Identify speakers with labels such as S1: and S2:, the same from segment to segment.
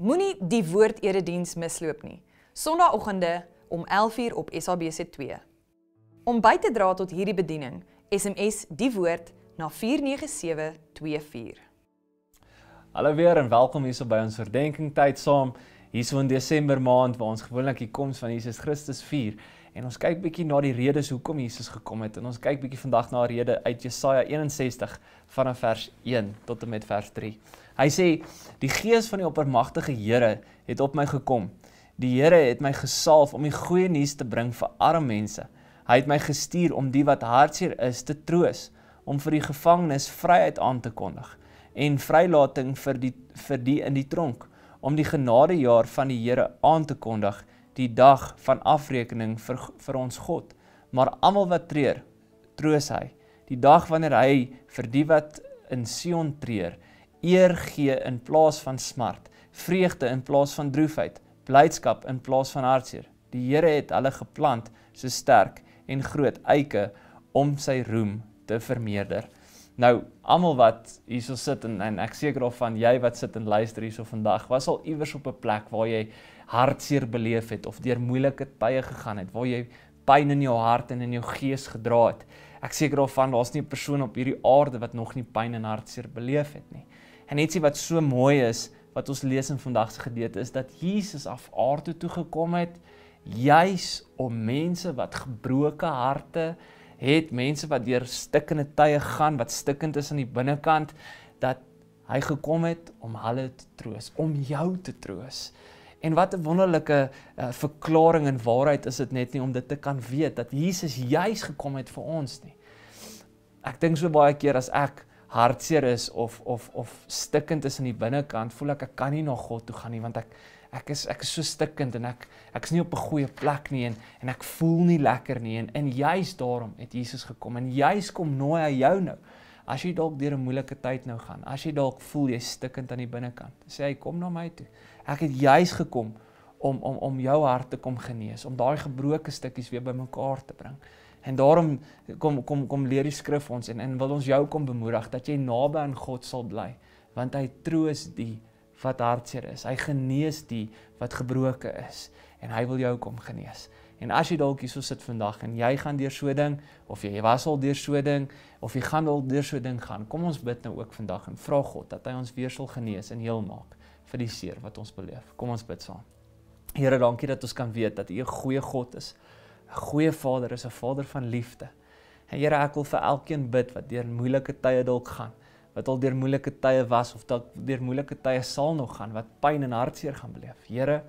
S1: Moenie die woord erediens misloop nie. Sondagoggende om 11:00 op SABC2. Om by te dra tot hierdie bediening, SMS die woord na 49724. Hallo weer en welkom hier so by ons verdenkingtyd saam hier so in Desember maand waar ons gewoonlik die koms van Jesus Christus vier. En ons kyk bietjie na die redes hoekom Jesus gekom het en ons kyk bietjie vandag na 'n rede uit Jesaja 61 vanaf vers 1 tot en met vers 3. Hy sê: "Die gees van die oppermagtige Here het op my gekom. Die Here het my gesalf om die goeie nuus te bring vir arme mense. Hy het my gestuur om die wat hartseer is te troos, om vir die gevangenes vryheid aan te kondig en vrylating vir die vir die in die tronk, om die genadejaar van die Here aan te kondig." die dag van afrekening vir vir ons God. Maar almal wat treur, troos hy. Die dag wanneer hy vir die wat in Sion treur, eer gee in plaas van smart, vreugde in plaas van droefheid, blydskap in plaas van hartseer. Die Here het hulle geplant so sterk en groot eike om sy roem te vermeerder. Nou, almal wat hierso sit en en ek seker of van jy wat sit en luister hierso vandag, was al iewers op 'n plek waar jy hartseer beleef het of deur moeilike tye gegaan het, waar jy pyn in jou hart en in jou gees gedra het. Ek seker of van daar's nie 'n persoon op hierdie aarde wat nog nie pyn en hartseer beleef het nie. En ietsie wat so mooi is wat ons lees in vandag se gedeelte is dat Jesus af aarde toe gekom het juis om mense wat gebroke harte het het mense wat deur stikkende tye gaan, wat stikkend is aan die binnekant, dat hy gekom het om hulle te troos, om jou te troos. En wat 'n wonderlike uh, verklaring en waarheid is dit net nie om dit te kan weet dat Jesus juis gekom het vir ons nie. Ek dink so baie keer as ek hartseer is of of of stikkend is aan die binnekant, voel ek ek kan nie na God toe gaan nie want ek ek is ek is so stikkend en ek ek is nie op 'n goeie plek nie en en ek voel nie lekker nie en en juis daarom het Jesus gekom en juis kom nooi hy jou nou. As jy dalk deur 'n moeilike tyd nou gaan, as jy dalk voel jy stikkend aan die binnekant, sê hy kom na my toe. Ek het juis gekom om om om jou hart te kom genees, om daai gebroke stukkies weer bymekaar te bring. En daarom kom kom kom leer die skrif ons en en wil ons jou kom bemoedig dat jy naby aan God sal bly, want hy troos die wat hartseer is. Hy genees die wat gebroken is en hy wil jou kom genees. En as jy dalk hierso sit vandag en jy gaan deur so ding of jy was al deur so ding of jy gaan al deur so ding gaan, kom ons bid nou ook vandag en vra God dat hy ons weer sal genees en heel maak vir die seer wat ons beleef. Kom ons bid saam. Here, dankie dat ons kan weet dat U 'n goeie God is. 'n Goeie Vader is 'n Vader van liefde. En Here, ek wil vir elkeen bid wat deur moeilike tye dalk gaan wat al deur moeilike tye was of dalk deur moeilike tye sal nog gaan wat pyn en hartseer gaan beleef. Here,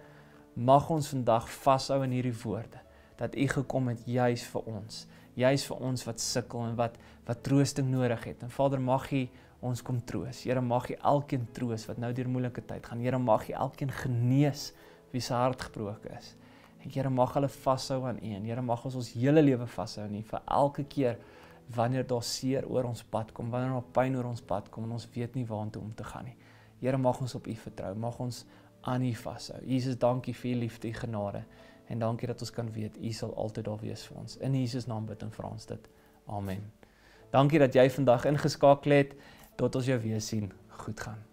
S1: mag ons vandag vashou in hierdie woorde dat U gekom het juis vir ons. Juis vir ons wat sukkel en wat wat troosting nodig het. En Vader, mag U ons kom troos. Here, mag U elkeen troos wat nou deur moeilike tyd gaan. Here, mag U elkeen genees wie se hart gebroken is. Here mag hulle vashou aan U en Here mag ons ons hele lewe vashou aan U vir elke keer wanneer daar seer oor ons pad kom, wanneer daar pyn oor ons pad kom en ons weet nie waartoe om te gaan nie. Here, mag ons op U vertrou. Mag ons aan U vashou. Jesus, dankie vir U liefde en genade en dankie dat ons kan weet U sal altyd daar wees vir ons. In Jesus naam bid en vra ons dit. Amen. Dankie dat jy vandag ingeskakel het tot ons jou weer sien. Goed gaan.